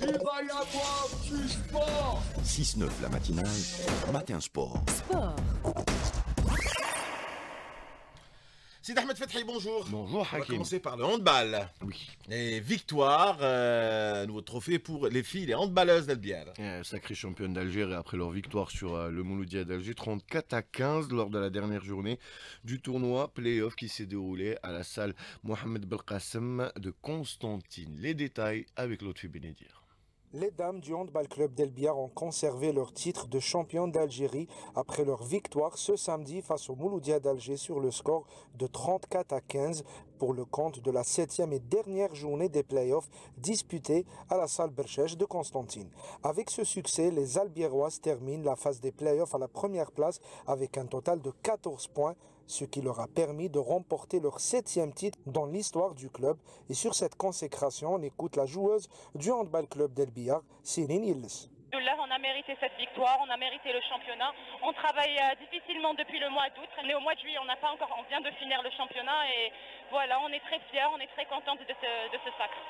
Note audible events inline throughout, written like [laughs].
Il va 6-9 la matinale, matin sport. Sport Sid Ahmed Fethaï, bonjour. Bonjour, Hakim. On va commencer par le handball. Oui. Et victoire, euh, nouveau trophée pour les filles, les handballeuses d'Albière. Eh, sacré championne d'Algérie après leur victoire sur euh, le Mouloudia d'Alger, 34 à 15 lors de la dernière journée du tournoi Playoff qui s'est déroulé à la salle Mohamed Belkacem de Constantine. Les détails avec l'autre fille Bénédire. Les dames du handball club d'Elbiar ont conservé leur titre de champion d'Algérie après leur victoire ce samedi face au Mouloudia d'Alger sur le score de 34 à 15 pour le compte de la septième et dernière journée des playoffs disputée à la salle Berchèche de Constantine. Avec ce succès, les Albiéroises terminent la phase des playoffs à la première place avec un total de 14 points ce qui leur a permis de remporter leur septième titre dans l'histoire du club. Et sur cette consécration, on écoute la joueuse du handball club d'Elbiar, Céline Hills on a mérité cette victoire, on a mérité le championnat. On travaille euh, difficilement depuis le mois d'août. mais au mois de juillet, on n'a pas encore, on vient de finir le championnat et voilà, on est très fiers, on est très contents de ce, sacre.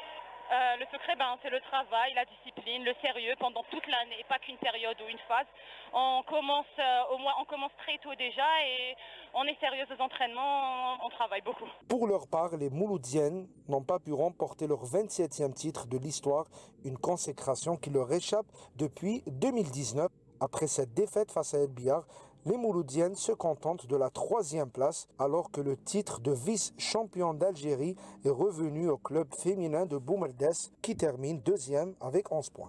Euh, le secret, ben, c'est le travail, la discipline, le sérieux pendant toute l'année, pas qu'une période ou une phase. On commence euh, au moins, on commence très tôt déjà et on est sérieux aux entraînements, on, travaille beaucoup. Pour leur part, les Mouloudiennes n'ont pas pu remporter leur 27e titre de l'histoire, une consécration qui leur échappe depuis 2019 après cette défaite face à El les Mouloudiennes se contentent de la troisième place alors que le titre de vice-champion d'Algérie est revenu au club féminin de Boumerdès qui termine deuxième avec 11 points.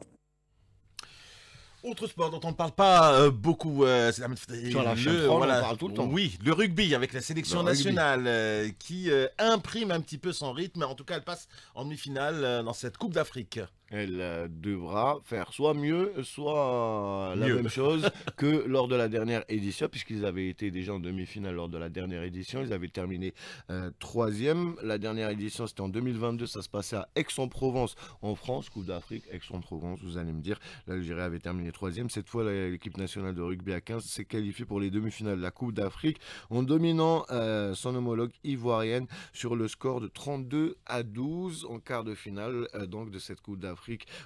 Autre sport dont on ne parle pas euh, beaucoup, euh, c'est le, le Oui, le rugby avec la sélection nationale euh, qui imprime un petit peu son rythme. En tout cas, elle passe en demi-finale dans cette Coupe d'Afrique elle devra faire soit mieux, soit la même [laughs] chose que lors de la dernière édition, puisqu'ils avaient été déjà en demi-finale lors de la dernière édition. Ils avaient terminé euh, troisième. La dernière édition, c'était en 2022. Ça se passait à Aix-en-Provence, en France, Coupe d'Afrique, Aix-en-Provence, vous allez me dire. L'Algérie avait terminé troisième. Cette fois, l'équipe nationale de rugby à 15 s'est qualifiée pour les demi-finales de la Coupe d'Afrique en dominant euh, son homologue ivoirienne sur le score de 32 à 12 en quart de finale euh, donc de cette Coupe d'Afrique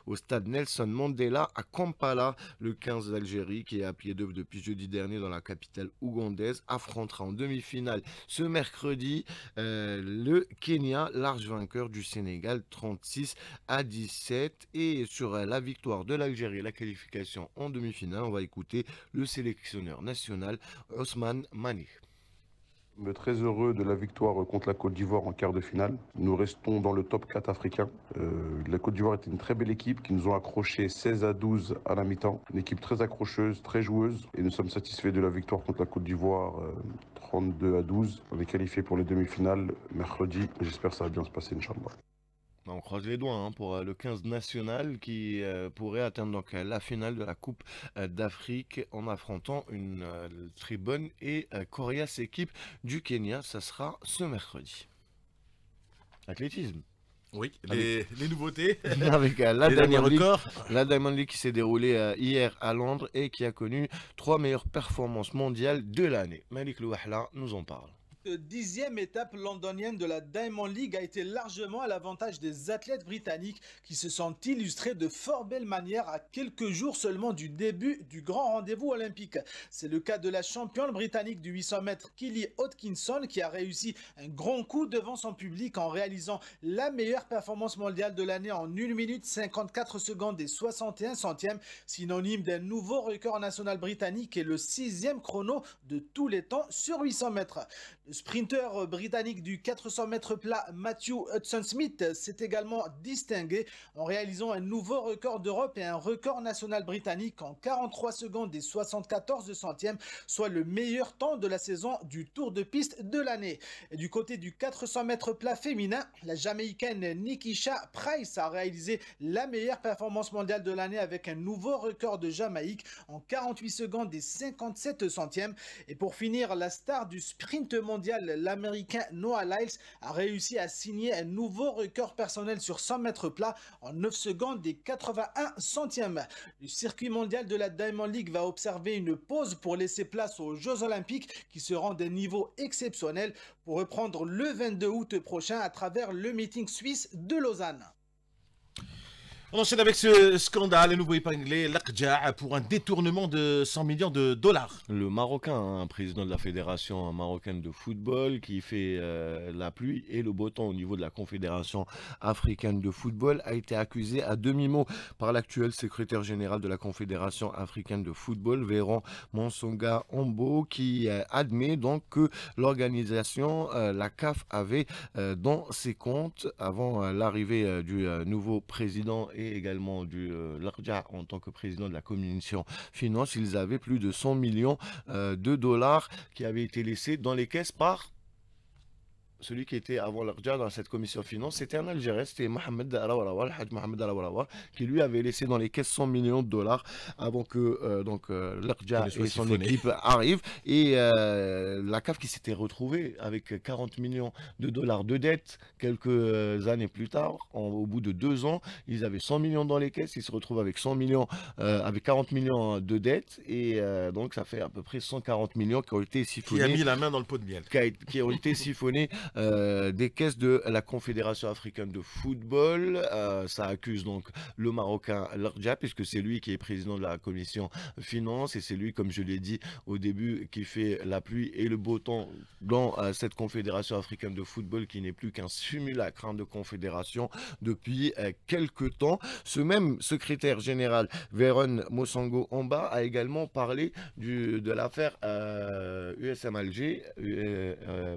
au stade Nelson Mandela à Kampala. Le 15 d'Algérie, qui est à pied d'œuvre depuis jeudi dernier dans la capitale ougandaise, affrontera en demi-finale ce mercredi euh, le Kenya, large vainqueur du Sénégal 36 à 17. Et sur la victoire de l'Algérie, la qualification en demi-finale, on va écouter le sélectionneur national Osman Manik. Très heureux de la victoire contre la Côte d'Ivoire en quart de finale. Nous restons dans le top 4 africain. Euh, la Côte d'Ivoire était une très belle équipe qui nous ont accroché 16 à 12 à la mi-temps. Une équipe très accrocheuse, très joueuse. Et nous sommes satisfaits de la victoire contre la Côte d'Ivoire 32 euh, à 12. On est qualifiés pour les demi-finales mercredi. J'espère que ça va bien se passer, Inch'Allah. Bah, on croise les doigts hein, pour euh, le 15 national qui euh, pourrait atteindre euh, la finale de la Coupe d'Afrique en affrontant une très bonne et coriace équipe du Kenya. Ça sera ce mercredi. Athlétisme. Oui, ah, les, nouveautés. Avec [laughs] la, Diamond League, Diamond League, qui s'est déroulée hier à Londres et qui a connu trois meilleures performances mondiales de l'année. Malik Louahla nous en parle cette dixième étape londonienne de la Diamond League a été largement à l'avantage des athlètes britanniques qui se sont illustrés de fort belle manière à quelques jours seulement du début du grand rendez-vous olympique. C'est le cas de la championne britannique du 800 mètres Kelly Hodkinson, qui a réussi un grand coup devant son public en réalisant la meilleure performance mondiale de l'année en 1 minute 54 secondes et 61 centièmes, synonyme d'un nouveau record national britannique et le sixième chrono de tous les temps sur 800 mètres. Sprinter britannique du 400 mètres plat Matthew Hudson-Smith s'est également distingué en réalisant un nouveau record d'Europe et un record national britannique en 43 secondes et 74 centièmes, soit le meilleur temps de la saison du tour de piste de l'année. Du côté du 400 mètres plat féminin, la Jamaïcaine Nikisha Price a réalisé la meilleure performance mondiale de l'année avec un nouveau record de Jamaïque en 48 secondes et 57 centièmes. Et pour finir, la star du sprint mondial l'Américain Noah Lyles a réussi à signer un nouveau record personnel sur 100 mètres plats en 9 secondes et 81 centièmes. Le circuit mondial de la Diamond League va observer une pause pour laisser place aux Jeux Olympiques qui seront des niveaux exceptionnels pour reprendre le 22 août prochain à travers le meeting suisse de Lausanne. On enchaîne avec ce scandale, le nouveau épinglé, l'Akja, pour un détournement de 100 millions de dollars. Le Marocain, un hein, président de la Fédération marocaine de football, qui fait euh, la pluie et le beau temps au niveau de la Confédération africaine de football, a été accusé à demi-mot par l'actuel secrétaire général de la Confédération africaine de football, Véran Monsonga Ombo, qui euh, admet donc que l'organisation, euh, la CAF, avait dans ses comptes, avant l'arrivée du nouveau président et également du euh, Larja en tant que président de la commission finance, ils avaient plus de 100 millions euh, de dollars qui avaient été laissés dans les caisses par celui qui était avant l'Arja dans cette commission finance, c'était un Algérien, c'était Mohamed le Mohamed qui lui avait laissé dans les caisses 100 millions de dollars avant que euh, donc euh, et son équipe arrivent. Et euh, la CAF qui s'était retrouvée avec 40 millions de dollars de dettes quelques années plus tard, au bout de deux ans, ils avaient 100 millions dans les caisses, ils se retrouvent avec 100 millions, avec 40 millions de dettes, et donc ça fait à peu près 140 millions qui ont été siphonnés. Qui a mis la main dans le pot de miel. Qui, qui ont été siphonnés euh, des caisses de la Confédération africaine de football. Euh, ça accuse donc le Marocain Lardja, puisque c'est lui qui est président de la commission finance et c'est lui, comme je l'ai dit au début, qui fait la pluie et le beau temps dans euh, cette Confédération africaine de football qui n'est plus qu'un simulacre de confédération depuis quelques temps. Ce même secrétaire général, Véron Mosango Omba, a également parlé de l'affaire USM Alger,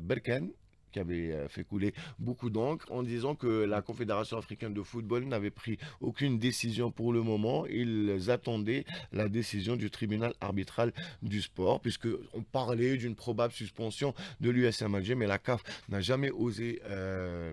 Berkan qui avait euh, fait couler beaucoup d'encre en disant que la Confédération africaine de football n'avait pris aucune décision pour le moment. Ils attendaient la décision du tribunal arbitral du sport, puisque on parlait d'une probable suspension de l'USM Alger, mais la CAF n'a jamais osé. Euh,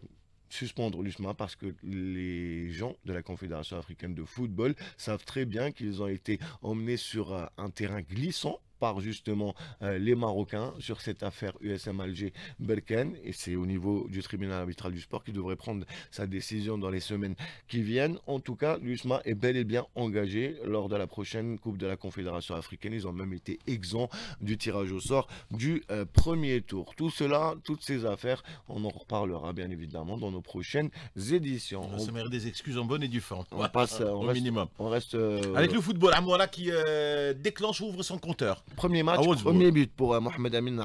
suspendre l'USMA parce que les gens de la Confédération africaine de football savent très bien qu'ils ont été emmenés sur euh, un terrain glissant par justement euh, les Marocains sur cette affaire USM Alger Belken et c'est au niveau du tribunal arbitral du sport qui devrait prendre sa décision dans les semaines qui viennent. En tout cas, l'USMA est bel et bien engagé lors de la prochaine Coupe de la Confédération africaine. Ils ont même été exempts du tirage au sort du euh, premier tour. Tout cela, toutes ces affaires, on en reparlera bien évidemment dans nos prochaines éditions. On, se mérite des excuses en bonne et du fond, On passe euh, au minimum. On reste avec le football. Amouala qui déclenche ouvre son compteur. Premier match, ah, premier but pour euh, Mohamed Amin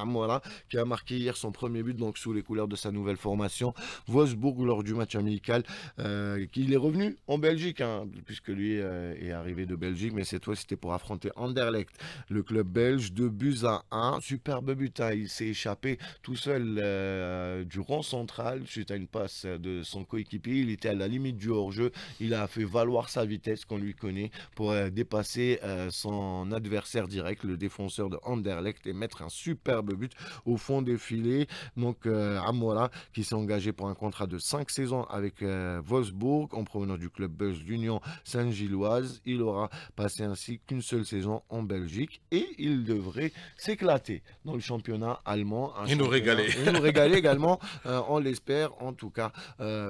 qui a marqué hier son premier but donc sous les couleurs de sa nouvelle formation. Wolfsburg, lors du match amical, euh, qu'il est revenu en Belgique, hein, puisque lui euh, est arrivé de Belgique, mais cette fois c'était pour affronter Anderlecht, le club belge, de buts à 1. Superbe but, hein, il s'est échappé tout seul euh, du rond central suite à une passe de son coéquipier. Il était à la limite du hors-jeu, il a fait valoir sa vitesse qu'on lui connaît pour dépasser son adversaire direct, le défenseur de Anderlecht et mettre un superbe but au fond des filets. Donc euh, Amora qui s'est engagé pour un contrat de cinq saisons avec euh, Wolfsburg en provenant du club belge d'Union Saint-Gilloise. Il aura passé ainsi qu'une seule saison en Belgique et il devrait s'éclater dans le championnat allemand. Et nous régaler. régaler [laughs] également, euh, on l'espère en tout cas,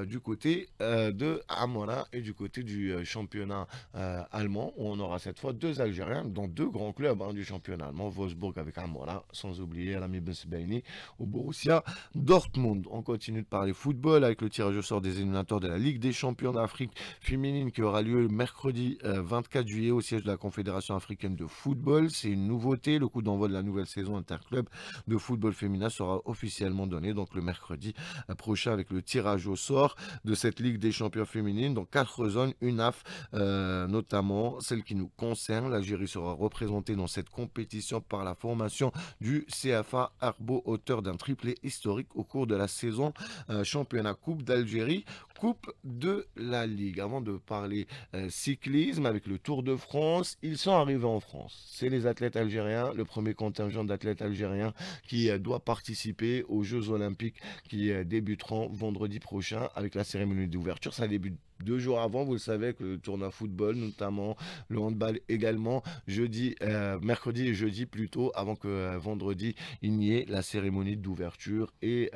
du côté de Amora et du côté du championnat allemand. Où on aura cette fois deux Algériens dans deux grands clubs hein, du championnat finalement, Wolfsburg avec Amora, sans oublier l'ami Bensbeini au Borussia Dortmund. On continue de parler football avec le tirage au sort des éliminateurs de la Ligue des champions d'Afrique féminine qui aura lieu mercredi 24 euh, juillet au siège de la Confédération africaine de football. C'est une nouveauté. Le coup d'envoi de la nouvelle saison interclub de football féminin sera officiellement donné donc le mercredi euh, prochain avec le tirage au sort de cette Ligue des champions féminines dans quatre zones, une AF euh, notamment, celle qui nous concerne. L'Algérie sera représentée dans cette compétition par la formation du CFA Arbo, auteur d'un triplé historique au cours de la saison euh, championnat Coupe d'Algérie. Coupe de la Ligue. Avant de parler euh, cyclisme avec le Tour de France, ils sont arrivés en France. C'est les athlètes algériens, le premier contingent d'athlètes algériens qui euh, doit participer aux Jeux Olympiques qui euh, débuteront vendredi prochain avec la cérémonie d'ouverture. Ça débute deux jours avant, vous le savez, que le tournoi football, notamment le handball également, jeudi, mercredi et jeudi plutôt, avant que vendredi, il n'y ait la cérémonie d'ouverture et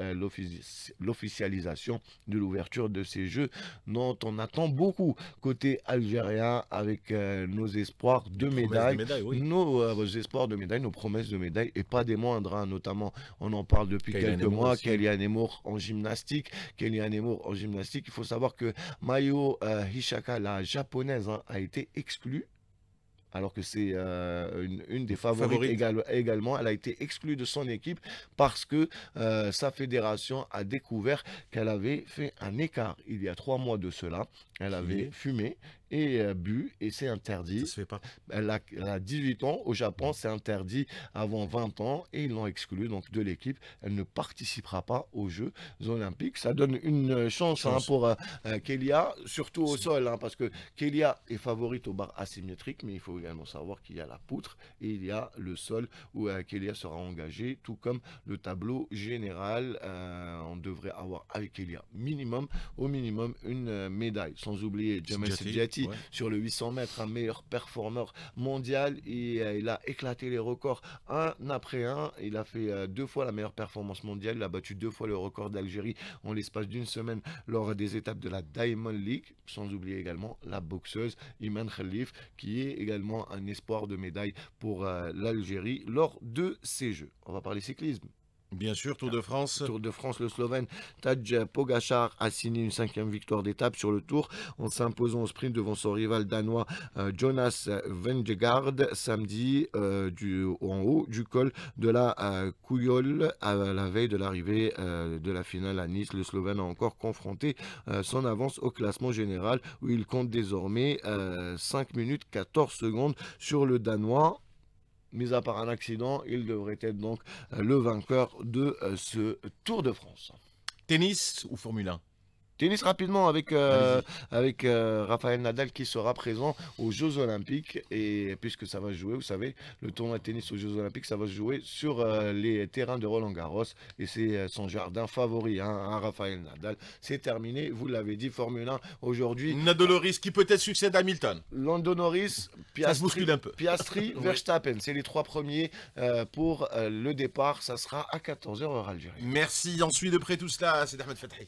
l'officialisation de l'ouverture de ces Jeux dont on attend beaucoup côté algérien avec euh, nos espoirs de médailles, nos euh, espoirs de médailles, nos promesses de médailles et pas des moindres, hein. notamment on en parle depuis quelques mois, Kelly Kélian en gymnastique, Emour en gymnastique, il faut savoir que Mayo euh, Hishaka, la japonaise, hein, a été exclue alors que c'est euh, une, des favorites également. Elle a été exclue de son équipe parce que euh, sa fédération a découvert qu'elle avait fait un écart il y a trois mois de cela. Elle avait fumé et euh, bu, et c'est interdit. Elle a, 18 ans, au Japon, mm. c'est interdit avant 20 ans, et ils l'ont exclue donc, de l'équipe. Elle ne participera pas aux Jeux Olympiques. Ça donne une euh, hein, chance, pour euh, Kélia, surtout au sol, hein, parce que Kélia est favorite au bar asymétrique, mais il faut également savoir qu'il y a la poutre et il y a le sol où Kélia sera engagée, tout comme le tableau général. on devrait avoir avec Kélia minimum, au minimum, une médaille. Sans oublier Jamel sur le 800 mètres, un meilleur performeur mondial. Et euh, il a éclaté les records un après un. Il a fait euh, deux fois la meilleure performance mondiale. Il a battu deux fois le record d'Algérie en l'espace d'une semaine lors des étapes de la Diamond League. Sans oublier également la boxeuse Iman Khalif, qui est également un espoir de médaille pour euh, l'Algérie lors de ces Jeux. On va parler cyclisme. Bien sûr, Tour de France. Tour de France, le Slovène Tadej Pogacar a signé une cinquième victoire d'étape sur le Tour en s'imposant au sprint devant son rival danois euh, Jonas Vengegaard samedi euh, du, en haut du col de la euh, à la veille de l'arrivée euh, de la finale à Nice. Le Slovène a encore confronté son avance au classement général où il compte désormais 5 minutes 14 secondes sur le Danois mis à part un accident, il devrait être donc euh, le vainqueur de euh, ce Tour de France. Tennis ou Formule 1 Tennis rapidement avec, euh, avec euh, Raphaël Nadal qui sera présent aux Jeux Olympiques. Et puisque ça va jouer, vous savez, le tournoi de tennis aux Jeux Olympiques, ça va se jouer sur euh, les terrains de Roland Garros. Et c'est son jardin favori, hein, hein Raphaël Nadal. C'est terminé, vous l'avez dit, Formule 1 aujourd'hui. Nadoloris qui peut-être succède à Hamilton. Landonoris, Piastri, Piastri [laughs] Verstappen. C'est les trois premiers pour le départ. Ça sera à 14h heure Algérie. Merci, on suit de près tout cela. C'est Ahmed Fathi.